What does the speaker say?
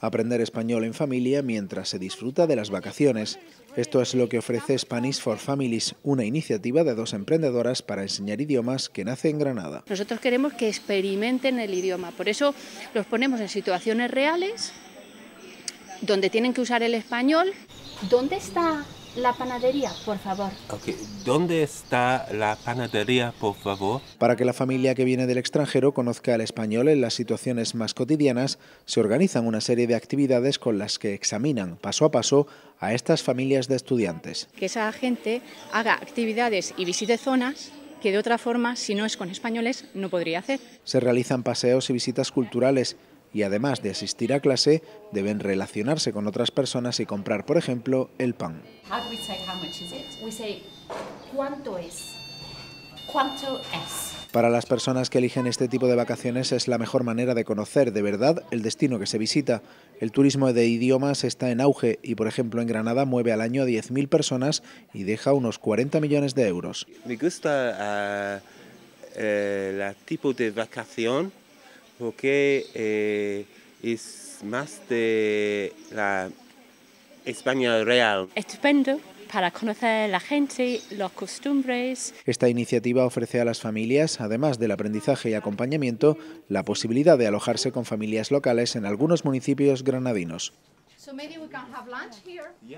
aprender español en familia mientras se disfruta de las vacaciones. Esto es lo que ofrece Spanish for Families, una iniciativa de dos emprendedoras para enseñar idiomas que nace en Granada. Nosotros queremos que experimenten el idioma, por eso los ponemos en situaciones reales donde tienen que usar el español. ¿Dónde está la panadería, por favor. ¿Dónde está la panadería, por favor? Para que la familia que viene del extranjero conozca el español en las situaciones más cotidianas, se organizan una serie de actividades con las que examinan paso a paso a estas familias de estudiantes. Que esa gente haga actividades y visite zonas que de otra forma, si no es con españoles, no podría hacer. Se realizan paseos y visitas culturales y además de asistir a clase, deben relacionarse con otras personas y comprar, por ejemplo, el pan. ¿Cuánto es? ¿Cuánto es? Para las personas que eligen este tipo de vacaciones es la mejor manera de conocer de verdad el destino que se visita. El turismo de idiomas está en auge y, por ejemplo, en Granada mueve al año 10.000 personas y deja unos 40 millones de euros. Me gusta ah, el eh, tipo de vacación porque eh, es más de la España real. Estupendo para conocer la gente, las costumbres. Esta iniciativa ofrece a las familias, además del aprendizaje y acompañamiento, la posibilidad de alojarse con familias locales en algunos municipios granadinos. So maybe we lunch here.